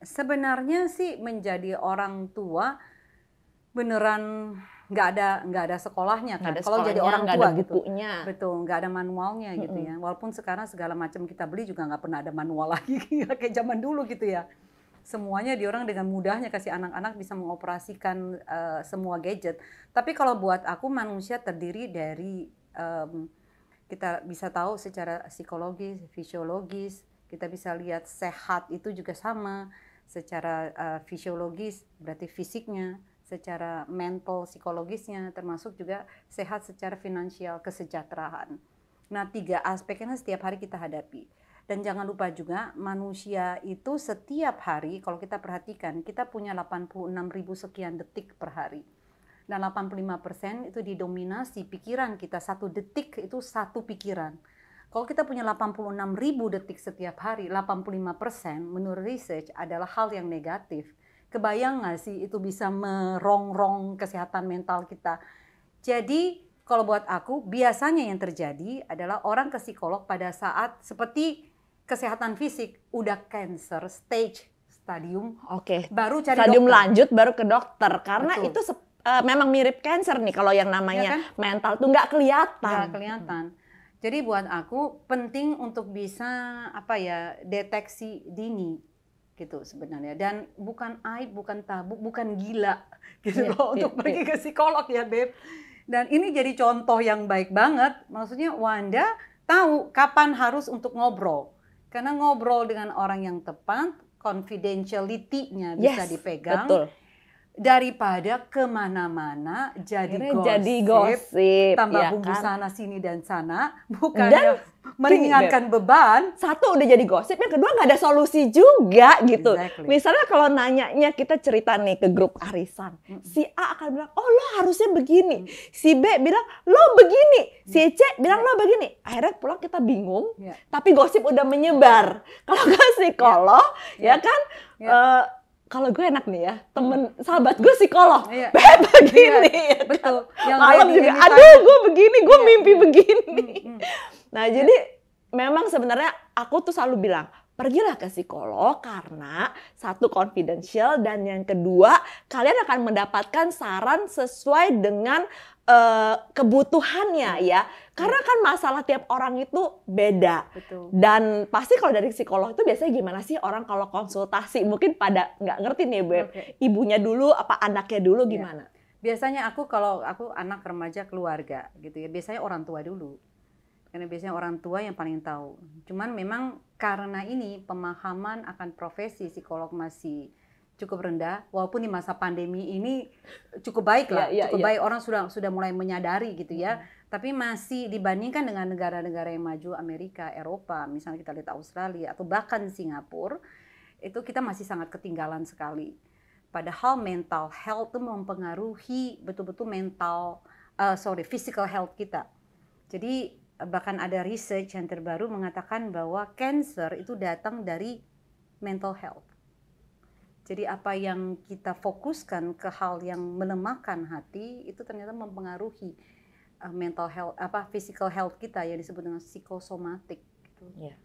sebenarnya sih menjadi orang tua beneran nggak ada nggak ada sekolahnya kan. Ada Kalau jadi orang tua gitu. Betul, nggak ada manualnya gitu ya. Walaupun sekarang segala macam kita beli juga nggak pernah ada manual lagi kayak zaman dulu gitu ya. Semuanya di orang dengan mudahnya kasih anak-anak bisa mengoperasikan uh, semua gadget. Tapi kalau buat aku manusia terdiri dari um, kita bisa tahu secara psikologis, fisiologis, kita bisa lihat sehat itu juga sama secara uh, fisiologis berarti fisiknya, secara mental psikologisnya, termasuk juga sehat secara finansial kesejahteraan. Nah tiga aspeknya setiap hari kita hadapi. Dan jangan lupa juga manusia itu setiap hari kalau kita perhatikan kita punya 86 ribu sekian detik per hari. Dan 85% itu didominasi pikiran kita, satu detik itu satu pikiran kalau kita punya 86 ribu detik setiap hari, 85 persen menurut research adalah hal yang negatif. Kebayang nggak sih itu bisa merongrong kesehatan mental kita? Jadi kalau buat aku biasanya yang terjadi adalah orang ke psikolog pada saat seperti kesehatan fisik udah cancer stage stadium. Oke. Okay. Baru cari stadium dokter. lanjut baru ke dokter karena Betul. itu uh, memang mirip cancer nih kalau yang namanya ya kan? mental tuh nggak kelihatan. Nggak kelihatan. Hmm. Jadi buat aku penting untuk bisa apa ya deteksi dini gitu sebenarnya dan bukan aib, bukan tabu, bukan gila gitu yeah, loh yeah, untuk yeah. pergi iya. ke psikolog ya beb. Dan ini jadi contoh yang baik banget. Maksudnya Wanda tahu kapan harus untuk ngobrol. Karena ngobrol dengan orang yang tepat, confidentiality-nya bisa yes, dipegang. Betul daripada kemana-mana jadi gosip, gosip, tambah ya bumbu kan? sana sini dan sana, bukan dan, meringankan gini, beban. Satu udah jadi gosip, yang kedua nggak ada solusi juga gitu. Exactly. Misalnya kalau nanyanya kita cerita nih ke grup arisan, mm -hmm. si A akan bilang, oh lo harusnya begini, mm -hmm. si B bilang lo begini, si C bilang lo begini. Akhirnya pulang kita bingung, yeah. tapi gosip udah menyebar. Kalau ke psikolog, yeah. ya kan. Yeah. Uh, kalau gue enak nih ya temen hmm. sahabat gue psikolog iya. beb begini iya, ya kan? betul yang malam juga aduh gue begini gue iya. mimpi iya. begini hmm. Hmm. nah iya. jadi memang sebenarnya aku tuh selalu bilang pergilah ke psikolog karena satu confidential dan yang kedua kalian akan mendapatkan saran sesuai dengan uh, kebutuhannya hmm. ya karena kan masalah tiap orang itu beda. Betul. Dan pasti kalau dari psikolog itu biasanya gimana sih orang kalau konsultasi? Mungkin pada nggak ngerti nih, Beb. Ya. Okay. Ibunya dulu apa anaknya dulu iya. gimana? Ya. Biasanya aku kalau aku anak remaja keluarga gitu ya, biasanya orang tua dulu. Karena biasanya orang tua yang paling tahu. Cuman memang karena ini pemahaman akan profesi psikolog masih cukup rendah walaupun di masa pandemi ini cukup baik lah yeah, yeah, cukup yeah. baik orang sudah sudah mulai menyadari gitu ya -hmm tapi masih dibandingkan dengan negara-negara yang maju Amerika, Eropa, misalnya kita lihat Australia atau bahkan Singapura, itu kita masih sangat ketinggalan sekali. Padahal mental health itu mempengaruhi betul-betul mental, uh, sorry, physical health kita. Jadi bahkan ada research yang terbaru mengatakan bahwa cancer itu datang dari mental health. Jadi apa yang kita fokuskan ke hal yang melemahkan hati itu ternyata mempengaruhi Eh, mental health apa physical health kita yang disebut dengan psikosomatik gitu. Yeah.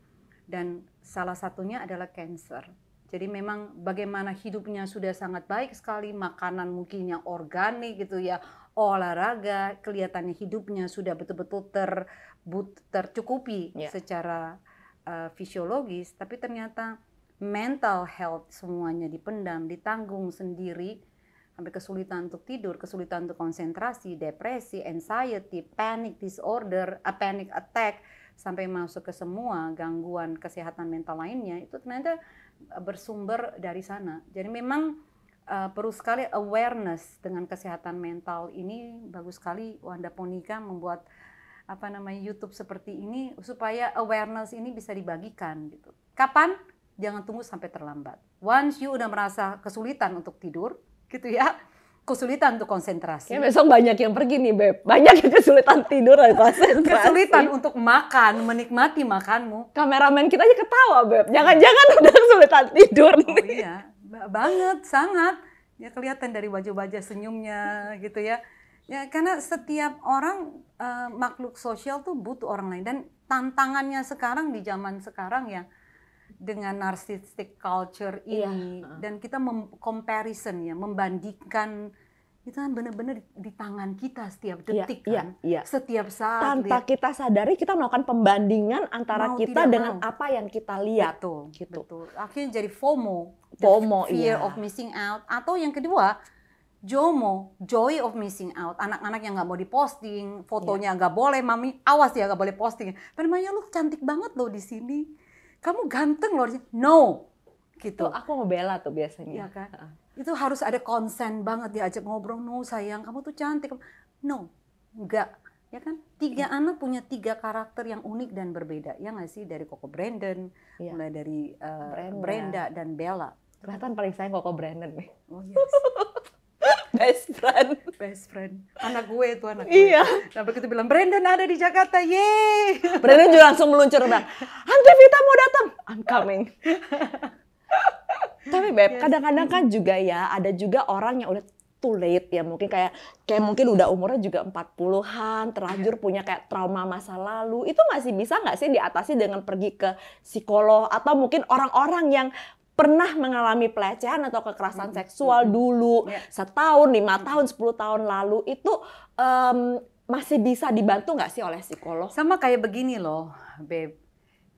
Dan salah satunya adalah cancer. Jadi memang bagaimana hidupnya sudah sangat baik sekali, makanan mungkin yang organik gitu ya, olahraga, kelihatannya hidupnya sudah betul-betul ter tercukupi yeah. secara uh, fisiologis, tapi ternyata mental health semuanya dipendam, ditanggung sendiri sampai kesulitan untuk tidur, kesulitan untuk konsentrasi, depresi, anxiety, panic disorder, a panic attack, sampai masuk ke semua gangguan kesehatan mental lainnya itu ternyata eh, bersumber dari sana. Jadi memang uh, perlu sekali awareness dengan kesehatan mental ini bagus sekali Wanda Ponika membuat apa namanya YouTube seperti ini supaya awareness ini bisa dibagikan gitu. Kapan? Jangan tunggu sampai terlambat. Once you udah merasa kesulitan untuk tidur, gitu ya kesulitan untuk konsentrasi. Ya, besok banyak yang pergi nih beb, banyak yang kesulitan tidur dan konsentrasi. Kesulitan untuk makan, menikmati makanmu. Kameramen kita aja ketawa beb, jangan-jangan udah kesulitan tidur. Oh, iya, banget, sangat. Ya kelihatan dari wajah-wajah senyumnya gitu ya. Ya karena setiap orang uh, makhluk sosial tuh butuh orang lain dan tantangannya sekarang di zaman sekarang ya dengan narcissistic culture iya. ini iya. dan kita mem comparison ya membandingkan itu kan benar-benar di tangan kita setiap iya, detik ya, kan, ya, ya. setiap saat. Tanpa ya. kita sadari kita melakukan pembandingan antara mau, kita dengan mau. apa yang kita lihat. Betul, gitu. betul. Akhirnya jadi FOMO, FOMO fear iya. of missing out. Atau yang kedua, JOMO, joy of missing out. Anak-anak yang nggak mau diposting, fotonya iya. nggak yeah. boleh, mami awas ya nggak boleh posting. Padahal lu cantik banget loh di sini kamu ganteng loh. No, gitu. Tuh, aku ngebela tuh biasanya. Iya kan? Uh. Itu harus ada konsen banget diajak ngobrol. No sayang, kamu tuh cantik. No, enggak. Ya kan? Tiga hmm. anak punya tiga karakter yang unik dan berbeda. Ya nggak sih? Dari Koko Brandon, ya. mulai dari uh, Brenda. Brenda dan Bella. Kelihatan paling sayang Koko Brandon nih. Oh yes. best friend best friend anak gue itu anak gue iya nah begitu bilang Brandon ada di Jakarta yeay Brandon juga langsung meluncur bilang Hantu Vita mau datang I'm coming tapi beb kadang-kadang yes. kan juga ya ada juga orang yang udah too late ya mungkin kayak kayak mungkin udah umurnya juga 40-an terlanjur iya. punya kayak trauma masa lalu itu masih bisa nggak sih diatasi dengan pergi ke psikolog atau mungkin orang-orang yang pernah mengalami pelecehan atau kekerasan hmm. seksual hmm. dulu yeah. setahun lima hmm. tahun sepuluh tahun lalu itu um, masih bisa dibantu nggak sih oleh psikolog sama kayak begini loh beb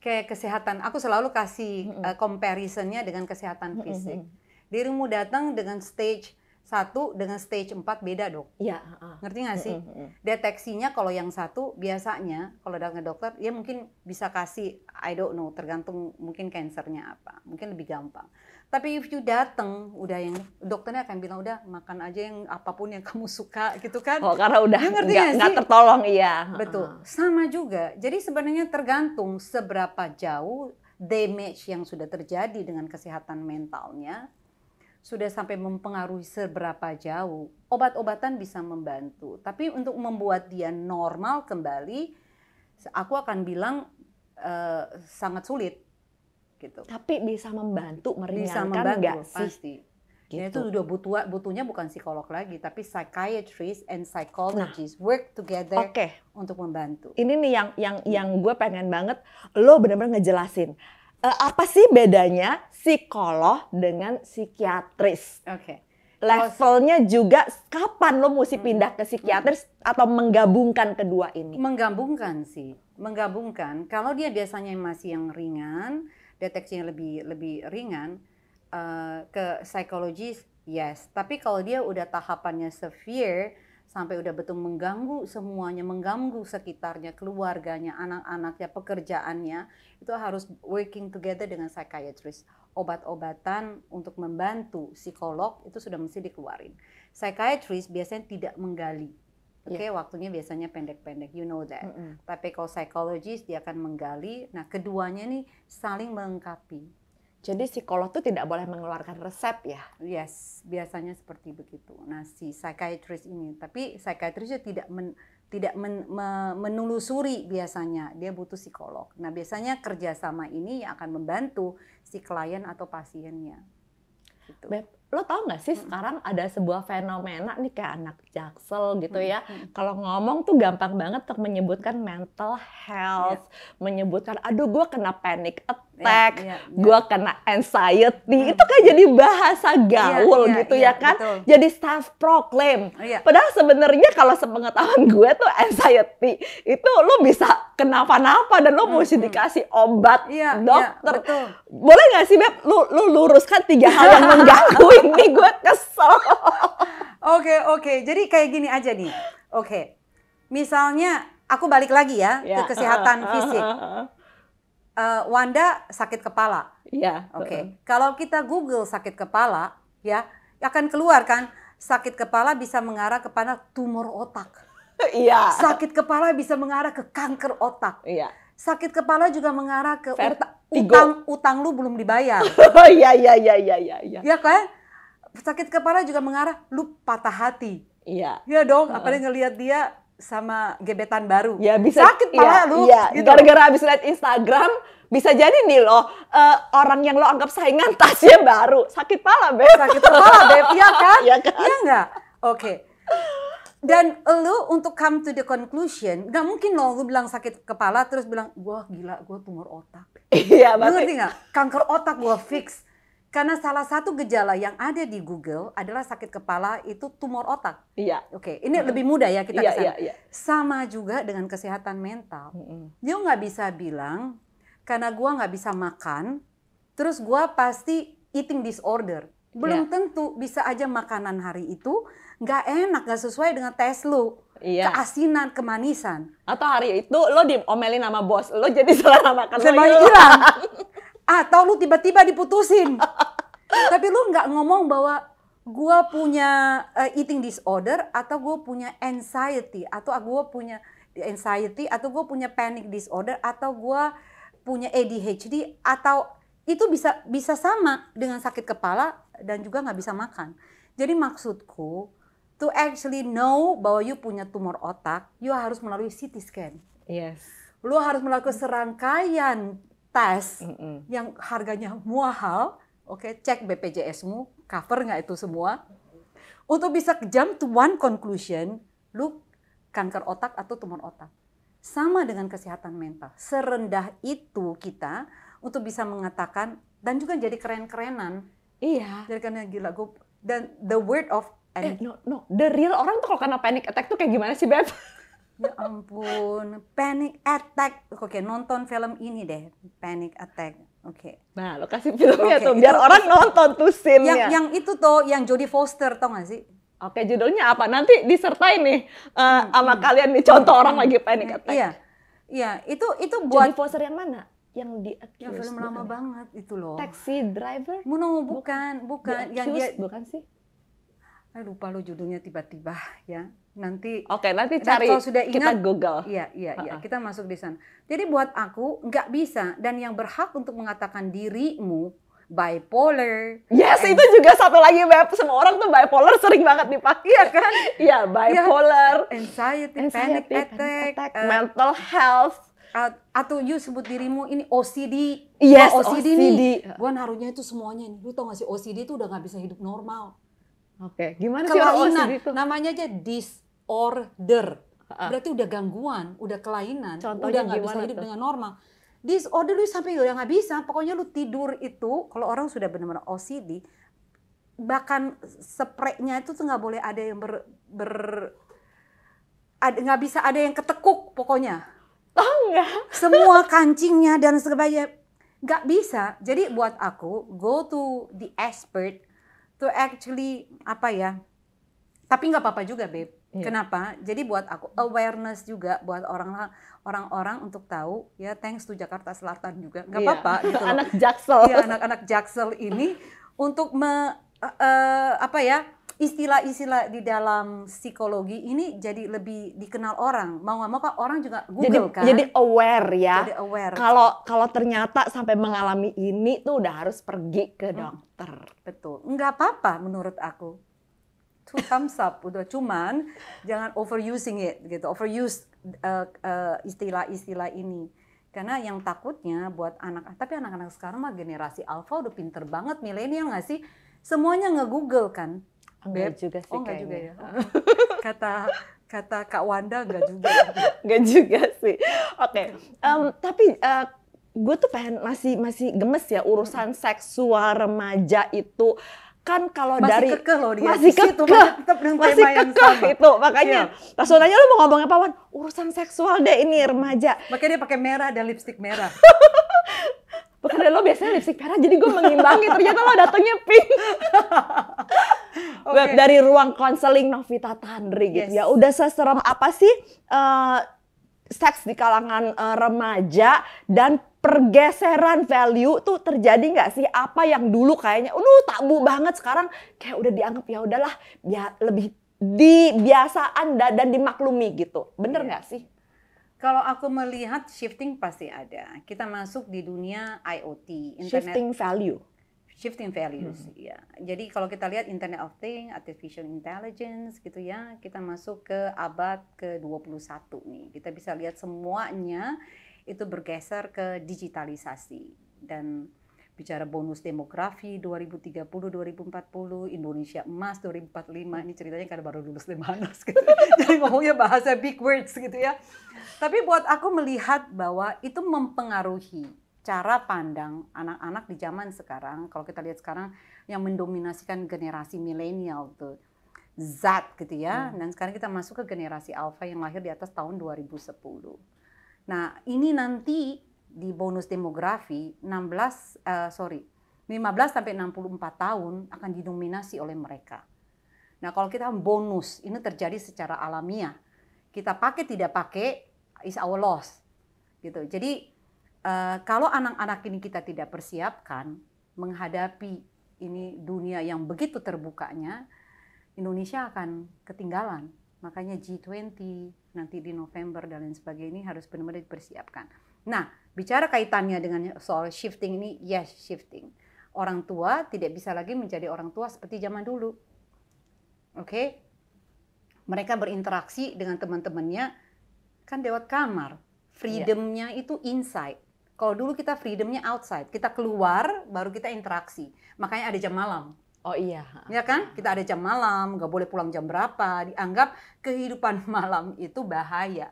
kayak kesehatan aku selalu kasih hmm. uh, comparisonnya dengan kesehatan hmm, hmm, fisik hmm. dirimu datang dengan stage satu dengan stage 4 beda dok. Iya. Uh, Ngerti nggak sih? Uh, uh, Deteksinya kalau yang satu biasanya kalau datang ke dokter dia mungkin bisa kasih I don't know tergantung mungkin kansernya apa mungkin lebih gampang. Tapi if you dateng udah yang dokternya akan bilang udah makan aja yang apapun yang kamu suka gitu kan? Oh karena udah ngerti nggak, nggak tertolong iya. Betul. Sama juga. Jadi sebenarnya tergantung seberapa jauh damage yang sudah terjadi dengan kesehatan mentalnya sudah sampai mempengaruhi seberapa jauh, obat-obatan bisa membantu. Tapi untuk membuat dia normal kembali, aku akan bilang uh, sangat sulit gitu. Tapi bisa membantu meringankan bisa membantu, sih? Pasti. Ya, gitu. itu sudah butuh butuhnya bukan psikolog lagi, tapi psychiatrist and psychologist nah, work together okay. untuk membantu. Ini nih yang yang yang gue pengen banget lo bener-bener ngejelasin uh, apa sih bedanya psikolog dengan psikiatris? Oke. Okay. Levelnya juga kapan lo mesti hmm. pindah ke psikiatris hmm. atau menggabungkan kedua ini? Menggabungkan sih, menggabungkan. Kalau dia biasanya masih yang ringan, deteksinya lebih lebih ringan uh, ke psikologis, yes. Tapi kalau dia udah tahapannya severe, sampai udah betul mengganggu semuanya, mengganggu sekitarnya, keluarganya, anak-anaknya, pekerjaannya, itu harus working together dengan psychiatrist. Obat-obatan untuk membantu psikolog itu sudah mesti dikeluarin. Psychiatrist biasanya tidak menggali. Iya. Oke, okay, yeah. waktunya biasanya pendek-pendek, you know that. Mm -hmm. Tapi kalau psychologist dia akan menggali. Nah, keduanya nih saling melengkapi jadi psikolog itu tidak boleh mengeluarkan resep ya? Yes, biasanya seperti begitu. Nah, si psychiatrist ini, tapi psychiatristnya tidak men, tidak men, me, menelusuri biasanya, dia butuh psikolog. Nah, biasanya kerjasama ini yang akan membantu si klien atau pasiennya. Gitu. Beb, lo tau nggak sih sekarang ada sebuah fenomena nih kayak anak jaksel gitu ya kalau ngomong tuh gampang banget untuk menyebutkan mental health yeah. menyebutkan aduh gue kena panic attack attack, yeah, yeah, yeah. gue kena anxiety. Yeah. Hmm. Itu kan jadi bahasa gaul yeah, yeah, gitu yeah, ya kan. Betul. Jadi staff proclaim. yeah. Oh, iya. Padahal sebenarnya kalau sepengetahuan gue tuh anxiety itu lo bisa kenapa-napa dan lo hmm, mesti dikasih obat yeah, iya, dokter. Yeah, betul. Boleh nggak sih Beb lu, lu luruskan tiga hal yang mengganggu ini gue kesel. Oke oke. Okay. Jadi kayak gini aja nih. Oke. Okay. Misalnya aku balik lagi ya yeah. ke kesehatan fisik uh, Wanda sakit kepala. Iya. Oke. Okay. Kalau kita Google sakit kepala, ya akan keluar kan sakit kepala bisa mengarah kepada tumor otak. Iya. Sakit kepala bisa mengarah ke kanker otak. Iya. Sakit kepala juga mengarah ke uta utang utang lu belum dibayar. Iya iya iya iya iya. Iya ya, kan? Sakit kepala juga mengarah lu patah hati. Iya. Iya dong, apalagi ngelihat dia sama gebetan baru. Ya bisa sakit pala iya, lu. Iya. Gitu. Gara-gara abis liat Instagram bisa jadi nih loh, uh, orang yang lo anggap saingan tasnya baru sakit pala beb. Sakit pala beb. Iya kan? Iya kan? Iya enggak? Oke. Okay. Dan lu untuk come to the conclusion, gak mungkin lo lu bilang sakit kepala terus bilang, gua gila, gua tumor otak. Iya, berarti nggak? Kanker otak gua fix karena salah satu gejala yang ada di Google adalah sakit kepala itu tumor otak. Iya. Oke, ini hmm. lebih mudah ya kita iya, kesana. Iya, iya. Sama juga dengan kesehatan mental. Hmm. Dia nggak bisa bilang karena gua nggak bisa makan, terus gua pasti eating disorder. Belum yeah. tentu bisa aja makanan hari itu nggak enak, nggak sesuai dengan tes lu. Iya. Keasinan, kemanisan. Atau hari itu lo diomelin sama bos, lo jadi salah makan. lo hilang. atau lu tiba-tiba diputusin. Tapi lu nggak ngomong bahwa gue punya uh, eating disorder atau gue punya anxiety atau gue punya anxiety atau gue punya panic disorder atau gue punya ADHD atau itu bisa bisa sama dengan sakit kepala dan juga nggak bisa makan. Jadi maksudku to actually know bahwa you punya tumor otak, you harus melalui CT scan. Yes. Lu harus melakukan serangkaian tes mm -mm. yang harganya mahal, oke okay, cek BPJSmu cover nggak itu semua. Untuk bisa jump to one conclusion, lu kanker otak atau tumor otak. Sama dengan kesehatan mental. Serendah itu kita untuk bisa mengatakan dan juga jadi keren-kerenan. Iya. Jadi karena gila gue dan the word of eh, no no the real orang tuh kalau kena panic attack tuh kayak gimana sih Beb? ya ampun panic attack oke okay, nonton film ini deh panic attack oke okay. nah lo kasih filmnya okay. tuh biar itu, orang nonton tuh scene yang, yang itu tuh yang Jodie Foster tau gak sih oke okay, judulnya apa nanti disertai nih uh, hmm. sama kalian nih contoh hmm. orang lagi hmm. panic attack iya iya itu itu buat Jodie Foster yang mana yang di yang film lama ya? banget itu loh taxi driver Mono, bukan bukan, bukan. yang dia bukan sih saya lupa lo judulnya tiba-tiba ya nanti oke okay, nanti cari kalau sudah ingat kita google iya iya iya uh -uh. kita masuk di sana jadi buat aku nggak bisa dan yang berhak untuk mengatakan dirimu bipolar yes itu juga satu lagi semua orang tuh bipolar sering banget dipakai ya kan iya bipolar ya, anxiety, anxiety panic, attack, panic attack uh, mental health atau you sebut dirimu ini OCD yes, OCD, OCD nih Gua naruhnya itu semuanya nih. lu tau gak sih OCD itu udah nggak bisa hidup normal Oke, okay. gimana kelainan. sih orang Namanya aja disorder. Berarti udah gangguan, udah kelainan, Contohnya udah nggak bisa hidup tuh? dengan normal. Disorder lu sampai udah nggak bisa, pokoknya lu tidur itu kalau orang sudah benar-benar OCD, bahkan sepreknya itu tuh nggak boleh ada yang ber, ber nggak bisa ada yang ketekuk pokoknya. Oh enggak. Semua kancingnya dan sebagainya nggak bisa. Jadi buat aku go to the expert to actually apa ya tapi nggak apa-apa juga babe yeah. kenapa jadi buat aku awareness juga buat orang orang-orang untuk tahu ya thanks to Jakarta Selatan juga nggak yeah. apa-apa gitu anak jaksel ya anak-anak jaksel ini untuk me, uh, uh, apa ya istilah-istilah di dalam psikologi ini jadi lebih dikenal orang. Mau nggak mau pak orang juga Google jadi, kan. Jadi aware ya. Jadi aware. Kalau kalau ternyata sampai mengalami ini tuh udah harus pergi ke hmm. dokter. Hmm, betul. Nggak apa-apa menurut aku. Two thumbs up udah cuman jangan overusing it gitu. Overuse eh, eh, istilah-istilah uh, uh, ini. Karena yang takutnya buat anak, tapi anak-anak sekarang mah generasi alpha udah pinter banget, milenial nggak sih? Semuanya nge-google kan Enggak Beb. juga sih oh, enggak juga ya. Oh. kata kata Kak Wanda enggak juga. enggak juga sih. Oke. Okay. Um, tapi uh, eh, gue tuh pengen masih masih gemes ya urusan hmm. seksual remaja itu kan kalau masih dari kekeh loh dia. masih kekeh tetap dengan masih kekeh itu makanya yeah. pas nanya lu mau ngomong apa wan urusan seksual deh ini remaja makanya dia pakai merah dan lipstick merah pekerjaan lo biasanya lipstick merah jadi gue mengimbangi ternyata lo datangnya pink okay. dari ruang konseling Novita Tandri gitu yes. ya udah seserem apa sih uh, seks di kalangan uh, remaja dan pergeseran value tuh terjadi nggak sih apa yang dulu kayaknya lu tabu banget sekarang kayak udah dianggap ya udahlah ya lebih dibiasaan dan, dan dimaklumi gitu bener iya. nggak yeah. sih kalau aku melihat shifting pasti ada. Kita masuk di dunia IoT, internet shifting value. Shifting values, hmm. ya. Jadi kalau kita lihat Internet of Things, Artificial Intelligence gitu ya, kita masuk ke abad ke-21 nih. Kita bisa lihat semuanya itu bergeser ke digitalisasi dan bicara bonus demografi 2030-2040, Indonesia emas 2045, ini ceritanya karena baru lulus Lebanos gitu. Jadi ngomongnya bahasa big words gitu ya. Tapi buat aku melihat bahwa itu mempengaruhi cara pandang anak-anak di zaman sekarang. Kalau kita lihat sekarang yang mendominasikan generasi milenial tuh. zat gitu ya. Hmm. Dan sekarang kita masuk ke generasi alpha yang lahir di atas tahun 2010. Nah, ini nanti di bonus demografi 16 uh, eh, sorry 15 sampai 64 tahun akan didominasi oleh mereka. Nah kalau kita bonus ini terjadi secara alamiah kita pakai tidak pakai is our loss gitu. Jadi uh, kalau anak-anak ini kita tidak persiapkan menghadapi ini dunia yang begitu terbukanya Indonesia akan ketinggalan. Makanya G20 nanti di November dan lain sebagainya ini harus benar-benar dipersiapkan. Nah, bicara kaitannya dengan soal shifting ini, yes shifting. Orang tua tidak bisa lagi menjadi orang tua seperti zaman dulu. Oke? Okay? Mereka berinteraksi dengan teman-temannya kan lewat kamar. Freedomnya yeah. itu inside. Kalau dulu kita freedomnya outside, kita keluar baru kita interaksi. Makanya ada jam malam. Oh iya. Ya kan? Iya. Kita ada jam malam, nggak boleh pulang jam berapa. Dianggap kehidupan malam itu bahaya.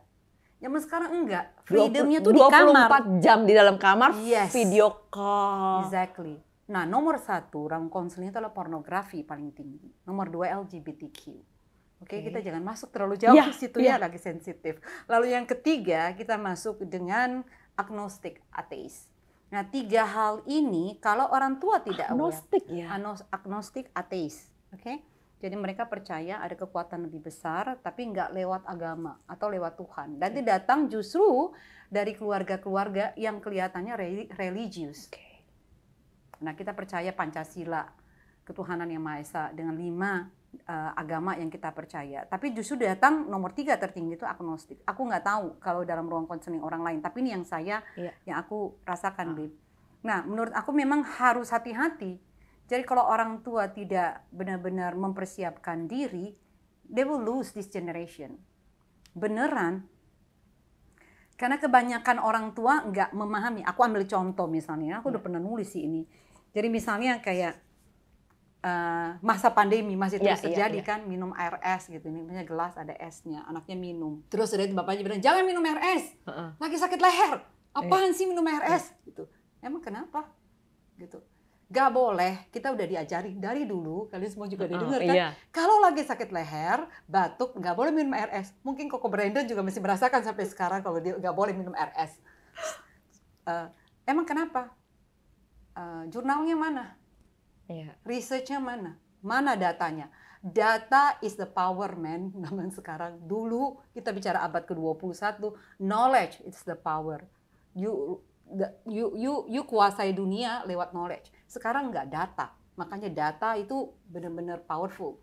Zaman sekarang enggak. Freedomnya tuh di kamar. 24 jam di dalam kamar, yes. video call. Exactly. Nah, nomor satu, orang konselingnya itu adalah pornografi paling tinggi. Nomor dua, LGBTQ. Oke, okay, kita jangan masuk terlalu jauh yeah, ke situ yeah. ya iya. lagi sensitif. Lalu yang ketiga, kita masuk dengan agnostik ateis. Nah, tiga hal ini kalau orang tua tidak agnostik ya. Agnostik ateis. Oke. Okay? Jadi mereka percaya ada kekuatan lebih besar, tapi nggak lewat agama atau lewat Tuhan. Dan okay. datang justru dari keluarga-keluarga yang kelihatannya religius. Okay. Nah kita percaya Pancasila, ketuhanan yang Maha Esa dengan lima uh, agama yang kita percaya. Tapi justru datang nomor tiga tertinggi itu agnostik. Aku nggak tahu kalau dalam ruang konseling orang lain, tapi ini yang saya, yeah. yang aku rasakan, uh. Bib. Nah, menurut aku memang harus hati-hati jadi kalau orang tua tidak benar-benar mempersiapkan diri, they will lose this generation. Beneran. Karena kebanyakan orang tua nggak memahami. Aku ambil contoh misalnya, aku udah ya. pernah nulis sih ini. Jadi misalnya kayak uh, masa pandemi masih ya, terus yeah, terjadi yeah, yeah. kan minum air es gitu minumnya gelas ada esnya anaknya minum terus dari bapaknya bilang jangan minum air es lagi sakit leher eh. apaan yeah. sih minum air eh. es gitu emang kenapa gitu Gak boleh, kita udah diajari dari dulu, kalian semua juga udah dengar kan. Iya. Kalau lagi sakit leher, batuk, gak boleh minum RS. Mungkin Koko Brandon juga masih merasakan sampai sekarang kalau dia gak boleh minum RS. Uh, eh, emang kenapa? Uh, jurnalnya mana? Yeah. Researchnya mana? Mana datanya? Data is the power, man. namun sekarang. Dulu kita bicara abad ke-21, knowledge is the power. You you you you kuasai dunia lewat knowledge. Sekarang nggak data, makanya data itu benar-benar powerful.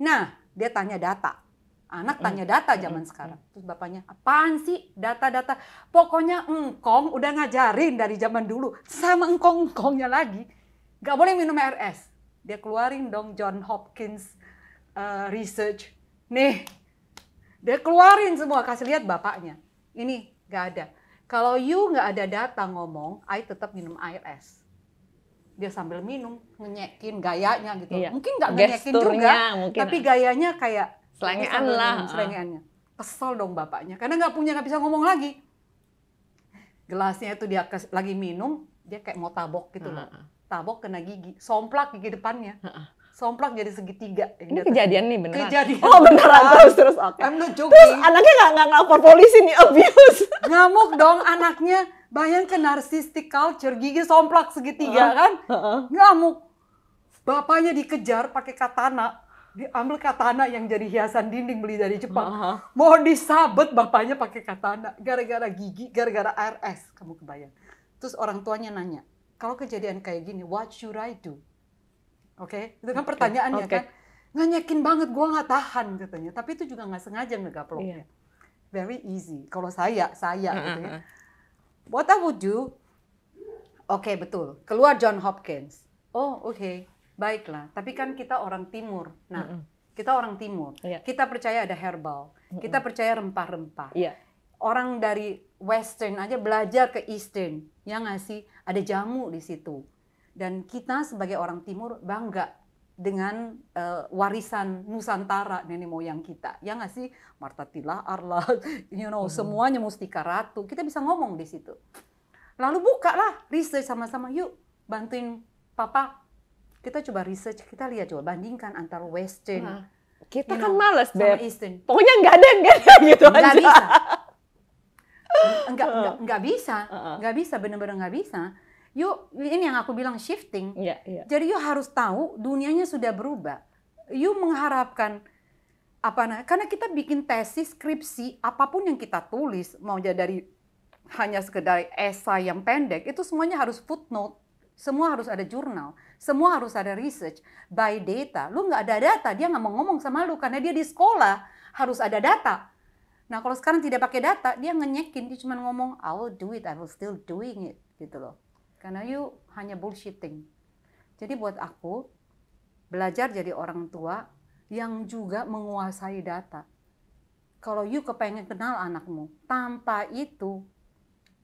Nah, dia tanya data. Anak tanya data zaman sekarang. Terus bapaknya, apaan sih data-data? Pokoknya engkong udah ngajarin dari zaman dulu. Sama engkong-engkongnya lagi. Gak boleh minum RS. Dia keluarin dong John Hopkins uh, Research. Nih, dia keluarin semua. Kasih lihat bapaknya. Ini nggak ada kalau you nggak ada data ngomong, I tetap minum air es. Dia sambil minum, ngenyekin gayanya gitu. Iya. Mungkin nggak ngenyekin juga, mungkin. tapi gayanya kayak selengean lah. Selengeannya. Kesel dong bapaknya, karena nggak punya nggak bisa ngomong lagi. Gelasnya itu dia lagi minum, dia kayak mau tabok gitu loh. Tabok kena gigi, somplak gigi depannya somplak jadi segitiga. Ini kejadian nih beneran. Kejadian. Oh beneran terus terus oke. Okay. I'm Terus anaknya nggak nggak ngelapor polisi nih abuse. Ngamuk dong anaknya. Bayangkan narcissistic culture gigi somplak segitiga uh, kan. Ngamuk. Bapaknya dikejar pakai katana. Diambil katana yang jadi hiasan dinding beli dari Jepang. Uh -huh. Mau disabet bapaknya pakai katana. Gara-gara gigi, gara-gara RS. Kamu kebayang. Terus orang tuanya nanya, kalau kejadian kayak gini, what should I do? Oke, okay? itu kan pertanyaannya okay. kan. Nganyakin banget, gue nggak tahan katanya. Tapi itu juga nggak sengaja ngegaplok. Yeah. Ya. Very easy. Kalau saya, saya gitu ya. What I would do, oke okay, betul, keluar John Hopkins. Oh oke, okay. baiklah. Tapi kan kita orang timur. Nah, mm hmm kita orang timur. Yeah. Kita percaya ada herbal. Mm hmm Kita percaya rempah-rempah. Yeah. Orang dari Western aja belajar ke Eastern, yang ngasih Ada jamu di situ dan kita sebagai orang timur bangga dengan uh, warisan Nusantara nenek moyang kita. Ya nggak sih? Marta tila, Arla, you know, hmm. semuanya Mustika Ratu. Kita bisa ngomong di situ. Lalu bukalah research sama-sama. Yuk bantuin papa. Kita coba research, kita lihat coba bandingkan antara Western. Nah, kita kan know, males, Beb. Eastern. Pokoknya nggak ada, nggak ada gitu gak aja. Bisa. Enggak, enggak, enggak bisa. Enggak bisa, bener-bener nggak bisa. Yuk ini yang aku bilang shifting. Yeah, yeah. Jadi yuk harus tahu dunianya sudah berubah. Yuk mengharapkan apa nah karena kita bikin tesis, skripsi, apapun yang kita tulis mau jadi dari hanya sekedar esai yang pendek itu semuanya harus footnote, semua harus ada jurnal, semua harus ada research by data. Lu nggak ada data dia nggak mau ngomong sama lu karena dia di sekolah harus ada data. Nah kalau sekarang tidak pakai data dia ngenyekin dia cuma ngomong I will do it, I will still doing it gitu loh. Karena you hanya bullshitting. Jadi buat aku, belajar jadi orang tua yang juga menguasai data. Kalau you kepengen kenal anakmu, tanpa itu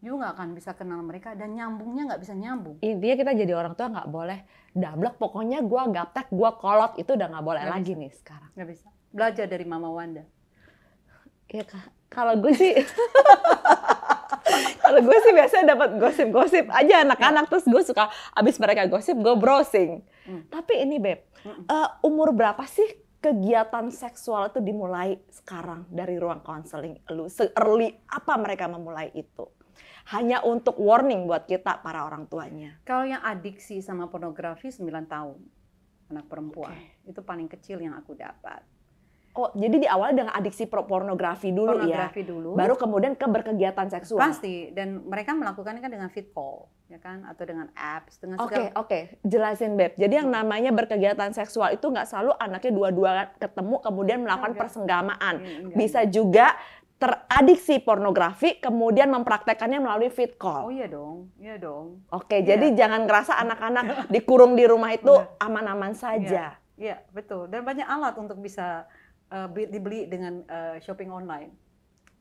you nggak akan bisa kenal mereka dan nyambungnya nggak bisa nyambung. Intinya kita jadi orang tua nggak boleh dablek, pokoknya gue gaptek, gue kolot itu udah nggak boleh gak lagi bisa. nih sekarang. Nggak bisa. Belajar dari Mama Wanda. Iya kak, kalau gue sih Kalau gue sih biasanya dapat gosip-gosip aja anak-anak iya. terus gue suka abis mereka gosip gue browsing. Hmm. Tapi ini beb, uh, umur berapa sih kegiatan seksual itu dimulai sekarang dari ruang konseling lu? Se early apa mereka memulai itu? Hanya untuk warning buat kita para orang tuanya. Kalau yang adiksi sama pornografi 9 tahun anak perempuan. Okay. Itu paling kecil yang aku dapat kok oh, jadi di awal dengan adiksi pornografi dulu ya. pornografi ya. dulu. Baru kemudian ke berkegiatan seksual. Pasti dan mereka melakukannya kan dengan fit call ya kan atau dengan apps dengan Oke, okay, oke. Okay. Jelasin Beb. Jadi yang namanya berkegiatan seksual itu nggak selalu anaknya dua-dua ketemu kemudian melakukan okay. persenggamaan. Iya, bisa juga teradiksi pornografi kemudian mempraktekannya melalui fit call. Oh iya dong, iya dong. Oke, yeah. jadi iya. jangan ngerasa anak-anak dikurung di rumah itu aman-aman saja. Iya, yeah. yeah, betul. Dan banyak alat untuk bisa uh, dibeli dengan uh, shopping online?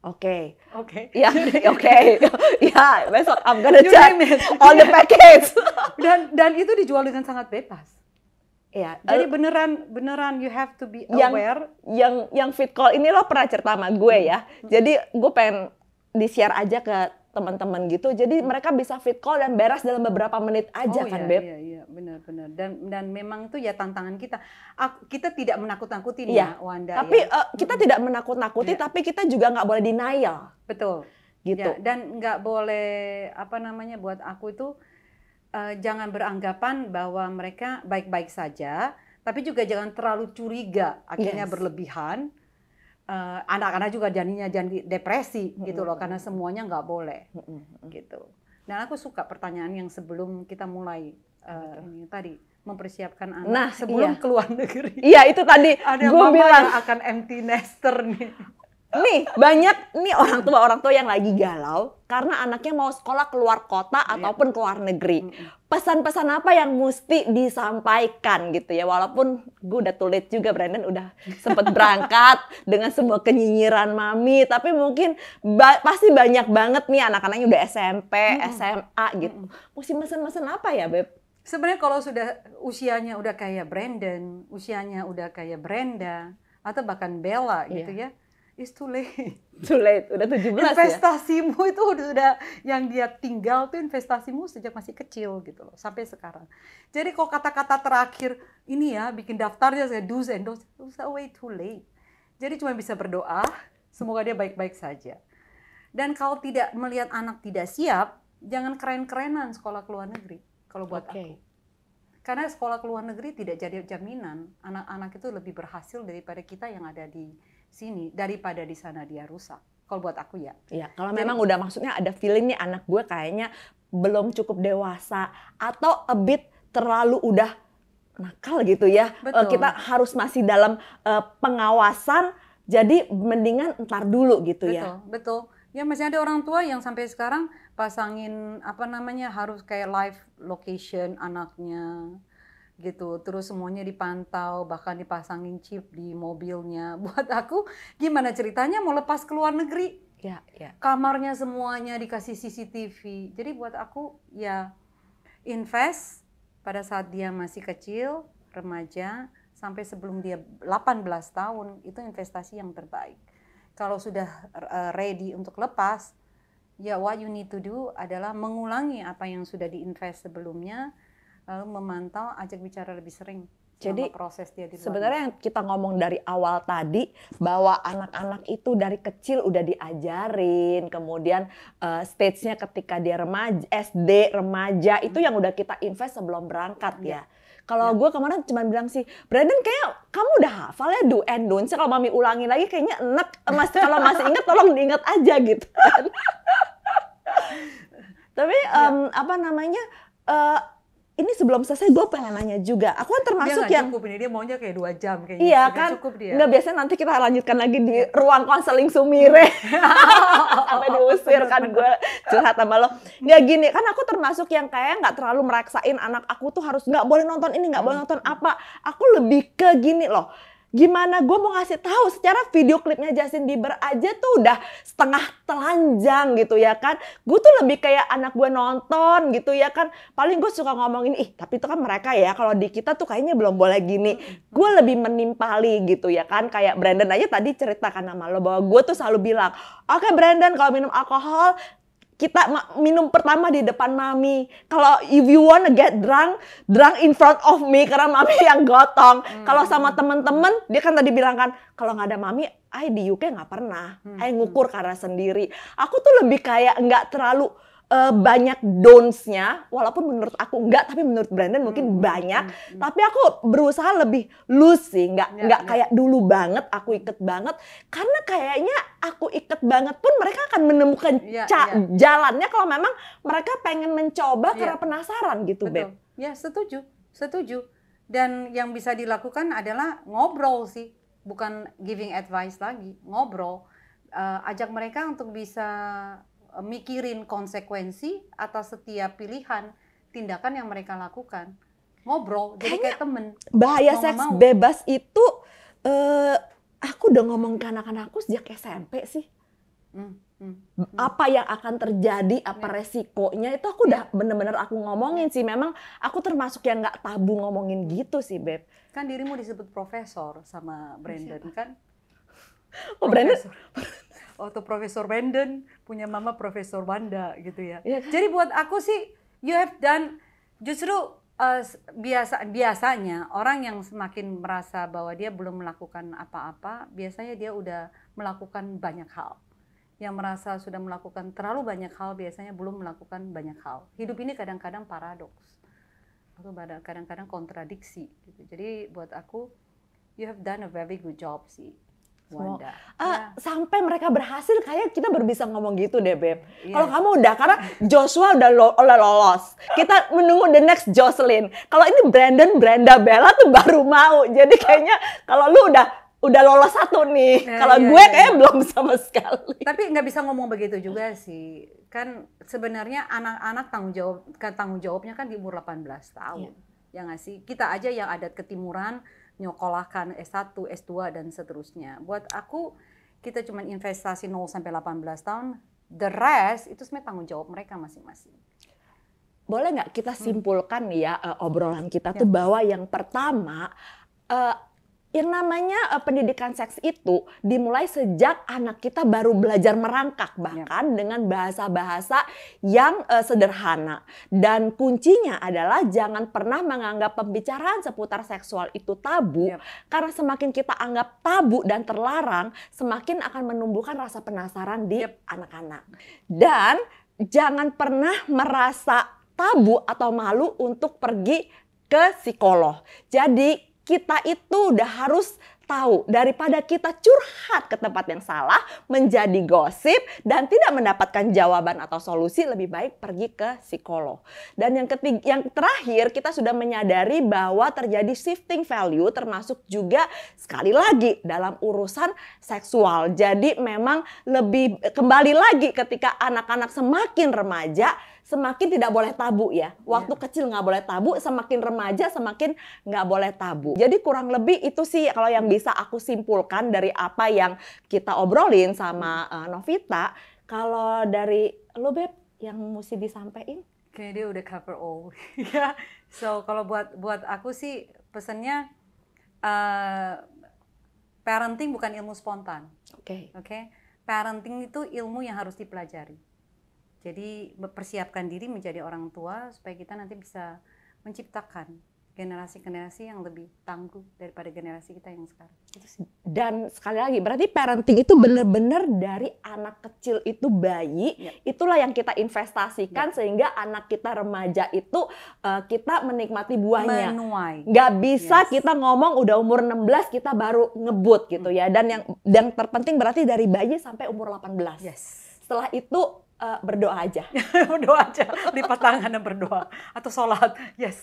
Oke. Okay. Oke. Okay. Ya, oke. Okay. ya, besok I'm gonna you check all the package. dan dan itu dijual dengan sangat bebas. Ya, jadi eh, beneran beneran you have to be aware. Yang yang, yang fit call ini lo pernah cerita sama gue ya. Mm-hmm. Jadi gue pengen di share aja ke teman-teman gitu. Jadi mm-hmm. mereka bisa fit call dan beres dalam beberapa menit aja oh, kan, iya, Beb. Iya, iya benar-benar dan dan memang itu ya tantangan kita kita tidak menakut-nakuti ya, ya Wanda tapi ya. Uh, kita hmm. tidak menakut-nakuti ya. tapi kita juga nggak boleh denial betul gitu ya, dan nggak boleh apa namanya buat aku itu uh, jangan beranggapan bahwa mereka baik-baik saja tapi juga jangan terlalu curiga akhirnya yes. berlebihan anak eh, anak-anak juga jadinya jadi depresi hmm gitu loh karena semuanya nggak boleh hmm gitu. Dan aku suka pertanyaan yang sebelum kita mulai Eh, ini tadi mempersiapkan anak nah, sebelum iya. keluar negeri. Iya, itu tadi ada gua mama bilang yang akan empty nester nih. Nih, banyak nih orang tua orang tua yang lagi galau karena anaknya mau sekolah keluar kota iya. ataupun keluar negeri. Pesan-pesan apa yang mesti disampaikan gitu ya? Walaupun gue udah tulis juga Brandon udah sempet berangkat dengan semua kenyinyiran mami, tapi mungkin ba pasti banyak banget nih anak-anaknya udah SMP, SMA gitu. Mesti pesan-pesan apa ya, Beb? Sebenarnya kalau sudah usianya udah kayak Brandon, usianya udah kayak Brenda atau bahkan Bella yeah. gitu ya, it's too late. Too late, udah 17 investasimu ya. Investasimu itu udah, yang dia tinggal tuh investasimu sejak masih kecil gitu loh, sampai sekarang. Jadi kalau kata-kata terakhir ini ya bikin daftarnya saya do's and don'ts, it's way too late. Jadi cuma bisa berdoa, semoga dia baik-baik saja. Dan kalau tidak melihat anak tidak siap, jangan keren-kerenan sekolah ke luar negeri kalau buat okay. aku. Karena sekolah ke luar negeri tidak jadi jaminan anak-anak itu lebih berhasil daripada kita yang ada di sini daripada di sana dia rusak. Kalau buat aku ya. Iya, kalau jadi, memang udah maksudnya ada feeling nih anak gue kayaknya belum cukup dewasa atau a bit terlalu udah nakal gitu ya. Eh, betul. Kita harus masih dalam eh, pengawasan jadi mendingan ntar dulu gitu betul, ya. Betul, betul ya masih ada orang tua yang sampai sekarang pasangin apa namanya harus kayak live location anaknya gitu terus semuanya dipantau bahkan dipasangin chip di mobilnya buat aku gimana ceritanya mau lepas ke luar negeri ya, ya. kamarnya semuanya dikasih CCTV jadi buat aku ya invest pada saat dia masih kecil remaja sampai sebelum dia 18 tahun itu investasi yang terbaik kalau sudah eh, ready untuk lepas, ya what you need to do adalah mengulangi apa yang sudah diinvest sebelumnya, lalu memantau, ajak bicara lebih sering. Jadi proses dia di luar. sebenarnya yang kita ngomong dari awal tadi bahwa anak-anak itu dari kecil udah diajarin, kemudian uh, stage-nya ketika dia remaja, SD, remaja hmm. itu yang udah kita invest sebelum berangkat hmm. ya. Iya. Kalau ya. gue kemarin cuma bilang sih, Brandon kayak kamu udah hafal ya do and don't. Kalau mami ulangi lagi kayaknya enak. Mas kalau masih ingat, tolong diingat aja gitu. Kan. Tapi um, ya. apa namanya? Uh, ini sebelum selesai gue pengen nanya juga. Aku kan termasuk dia yang cukup ini dia maunya kayak dua jam kayaknya. Iya kan? Cukup dia. Nggak biasanya nanti kita lanjutkan lagi di iya. ruang konseling Sumire sampai diusir kan gue curhat sama lo. Nggak gini kan aku termasuk yang kayak nggak terlalu meraksain anak aku tuh harus nggak boleh nonton ini nggak boleh nonton apa. Aku lebih ke gini loh gimana gue mau ngasih tahu secara video klipnya Justin Bieber aja tuh udah setengah telanjang gitu ya kan gue tuh lebih kayak anak gue nonton gitu ya kan paling gue suka ngomongin ih tapi itu kan mereka ya kalau di kita tuh kayaknya belum boleh gini gue lebih menimpali gitu ya kan kayak Brandon aja tadi ceritakan nama lo bahwa gue tuh selalu bilang oke okay, Brandon kalau minum alkohol kita minum pertama di depan mami. Kalau if you wanna get drunk, drunk in front of me karena mami yang gotong. Hmm. Kalau sama temen-temen, dia kan tadi bilang kan, kalau nggak ada mami, ay di UK nggak pernah. Hmm. ngukur hmm. karena sendiri. Aku tuh lebih kayak nggak terlalu uh, banyak don'ts-nya walaupun menurut aku enggak tapi menurut Brandon mungkin hmm, hmm, banyak hmm, hmm. tapi aku berusaha lebih loose sih enggak ya, nggak ya. kayak dulu banget aku iket banget karena kayaknya aku iket banget pun mereka akan menemukan ya, ya. jalannya kalau memang mereka pengen mencoba ya. karena penasaran gitu Betul. Beb ya setuju setuju dan yang bisa dilakukan adalah ngobrol sih bukan giving advice lagi ngobrol uh, ajak mereka untuk bisa Eh, mikirin konsekuensi atas setiap pilihan tindakan yang mereka lakukan. Ngobrol, jadi Kayaknya kayak temen. Bahaya mau seks mau. bebas itu uh, aku udah ngomong ke anak-anakku sejak SMP sih. Hmm, hmm, hmm. Apa yang akan terjadi, apa ya. resikonya itu aku udah ya. bener-bener aku ngomongin sih. Memang aku termasuk yang nggak tabu ngomongin gitu sih, Beb. Kan dirimu disebut profesor sama Brandon Siapa? kan? Oh, Brandon waktu Profesor Wenden punya mama Profesor Wanda gitu ya. Yeah. Jadi buat aku sih you have done justru uh, biasa biasanya orang yang semakin merasa bahwa dia belum melakukan apa-apa, biasanya dia udah melakukan banyak hal. Yang merasa sudah melakukan terlalu banyak hal biasanya belum melakukan banyak hal. Hidup ini kadang-kadang paradoks atau kadang-kadang kontradiksi gitu. Jadi buat aku you have done a very good job sih Wow. Uh, yeah. Sampai mereka berhasil, kayak kita berbisa ngomong gitu deh, Beb. Yeah. Kalau kamu udah, karena Joshua udah lo, lolos. Kita menunggu the next Jocelyn. Kalau ini Brandon, Brenda, Bella tuh baru mau. Jadi kayaknya kalau lu udah udah lolos satu nih. Yeah, kalau yeah, gue yeah. kayak iya. belum sama sekali. Tapi nggak bisa ngomong begitu juga sih. Kan sebenarnya anak-anak tanggung jawab kan tanggung jawabnya kan di umur 18 tahun. Yeah. Ya nggak sih? Kita aja yang adat ketimuran, nyokolahkan S1, S2 dan seterusnya. Buat aku kita cuma investasi 0 sampai 18 tahun, the rest itu sebenarnya tanggung jawab mereka masing-masing. Boleh nggak kita hmm. simpulkan hmm. ya uh, obrolan kita ya. tuh bahwa yang pertama uh, yang namanya uh, pendidikan seks itu dimulai sejak anak kita baru belajar merangkak ya. bahkan ya. dengan bahasa-bahasa yang uh, sederhana dan kuncinya adalah jangan pernah menganggap pembicaraan seputar seksual itu tabu ya. karena semakin kita anggap tabu dan terlarang semakin akan menumbuhkan rasa penasaran di ya. anak-anak ya. dan jangan pernah merasa tabu atau malu untuk pergi ke psikolog. Jadi kita itu udah harus tahu daripada kita curhat ke tempat yang salah, menjadi gosip dan tidak mendapatkan jawaban atau solusi lebih baik pergi ke psikolog. Dan yang ketiga yang terakhir kita sudah menyadari bahwa terjadi shifting value termasuk juga sekali lagi dalam urusan seksual. Jadi memang lebih kembali lagi ketika anak-anak semakin remaja semakin tidak boleh tabu ya. Iya. Waktu yeah. kecil nggak boleh tabu, semakin remaja semakin nggak boleh tabu. Jadi kurang lebih itu sih kalau yang bisa aku simpulkan dari apa yang kita obrolin sama uh, Novita. Kalau dari lo beb yang mesti disampaikan? Kayaknya dia udah cover all. ya. So kalau buat buat aku sih pesannya uh, eh, parenting bukan ilmu spontan. Oke. Okay. Oke. Okay? Parenting itu ilmu yang harus dipelajari jadi persiapkan diri menjadi orang tua supaya kita nanti bisa menciptakan generasi-generasi yang lebih tangguh daripada generasi kita yang sekarang. Dan sekali lagi berarti parenting itu benar-benar dari anak kecil itu bayi, ya. itulah yang kita investasikan ya. sehingga anak kita remaja itu uh, kita menikmati buahnya. Menuai. Gak bisa yes. kita ngomong udah umur 16 kita baru ngebut gitu hmm. ya. Dan yang yang terpenting berarti dari bayi sampai umur 18. Yes. Setelah itu uh, berdoa aja. berdoa aja, lipat tangan dan berdoa atau sholat. Yes.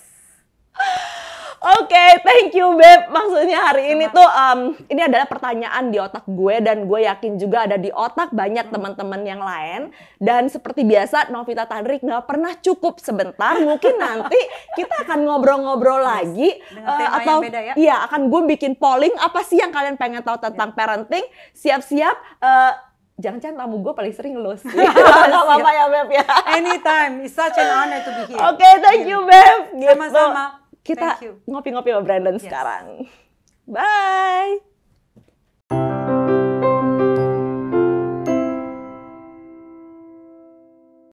Oke, okay, thank you beb. Maksudnya hari ini tuh um, ini adalah pertanyaan di otak gue dan gue yakin juga ada di otak banyak hmm. teman-teman yang lain. Dan seperti biasa Novita Tandrik nggak pernah cukup sebentar. Mungkin nanti kita akan ngobrol-ngobrol lagi uh, atau beda ya. iya akan gue bikin polling apa sih yang kalian pengen tahu tentang yeah. parenting. Siap-siap uh, jangan-jangan tamu gue paling sering lulus. Gak apa-apa ya Beb ya. Anytime, it's such an honor to be here. Oke, iya. okay, gitu. thank you Beb. Sama-sama. Gitu. Kita ngopi-ngopi sama Brandon yes. sekarang. Bye.